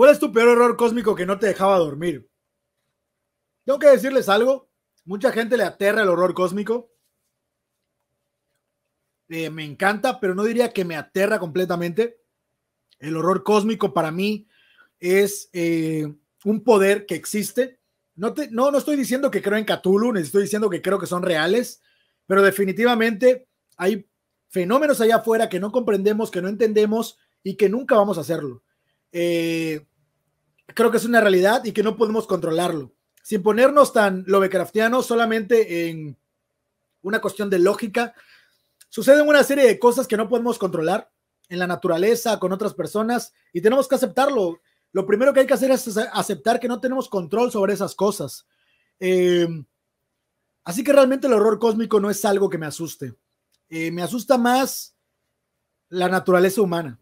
¿Cuál es tu peor error cósmico que no te dejaba dormir? Tengo que decirles algo. Mucha gente le aterra el horror cósmico. Eh, me encanta, pero no diría que me aterra completamente. El horror cósmico para mí es eh, un poder que existe. No, no, no estoy diciendo que creo en Cthulhu, ni estoy diciendo que creo que son reales, pero definitivamente hay fenómenos allá afuera que no comprendemos, que no entendemos y que nunca vamos a hacerlo. Eh, creo que es una realidad y que no podemos controlarlo. Sin ponernos tan Lovecraftianos, solamente en una cuestión de lógica, suceden una serie de cosas que no podemos controlar en la naturaleza, con otras personas, y tenemos que aceptarlo. Lo primero que hay que hacer es aceptar que no tenemos control sobre esas cosas. Em, así que realmente el horror cósmico no es algo que me asuste. Eh, me asusta más la naturaleza humana.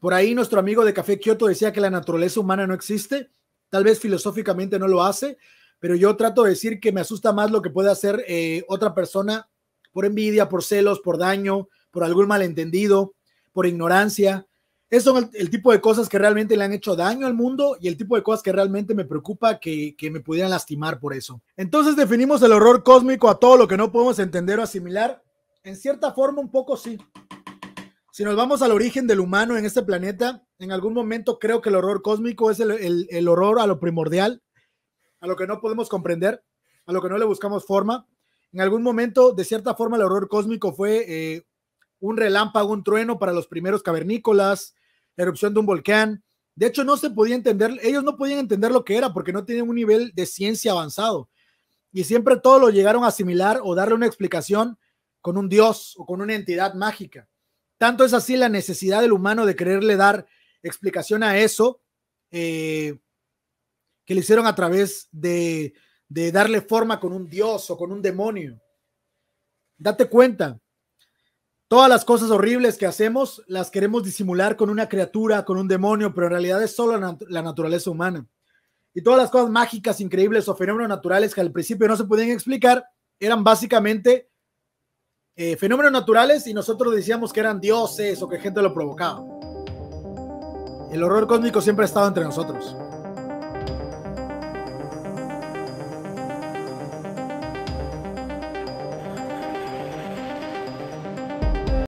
Por ahí nuestro amigo de Café Kioto decía que la naturaleza humana no existe, tal vez filosóficamente no lo hace, pero yo trato de decir que me asusta más lo que puede hacer eh, otra persona por envidia, por celos, por daño, por algún malentendido, por ignorancia. Esos son el, tipo de cosas que realmente le han hecho daño al mundo y el tipo de cosas que realmente me preocupa que me pudieran lastimar por eso. Entonces definimos el horror cósmico a todo lo que no podemos entender o asimilar. En cierta forma, un poco sí si nos vamos al origen del humano en este planeta, en algún momento creo que el horror cósmico es el, horror a lo primordial, a lo que no podemos comprender, a lo que no le buscamos forma. En algún momento, de cierta forma, el horror cósmico fue eh, un relámpago, un trueno para los primeros cavernícolas, erupción de un volcán. De hecho, no se podía entender, ellos no podían entender lo que era porque no tenían un nivel de ciencia avanzado. Y siempre todo lo llegaron a asimilar o darle una explicación con un dios o con una entidad mágica. Tanto es así la necesidad del humano de quererle dar explicación a eso eh, que le hicieron a través de, darle forma con un dios o con un demonio. Date cuenta, todas las cosas horribles que hacemos las queremos disimular con una criatura, con un demonio, pero en realidad es solo la naturaleza humana. Y todas las cosas mágicas, increíbles o fenómenos naturales que al principio no se podían explicar eran básicamente eh, fenómenos naturales y nosotros decíamos que eran dioses o que gente lo provocaba. El horror cósmico siempre ha estado entre nosotros.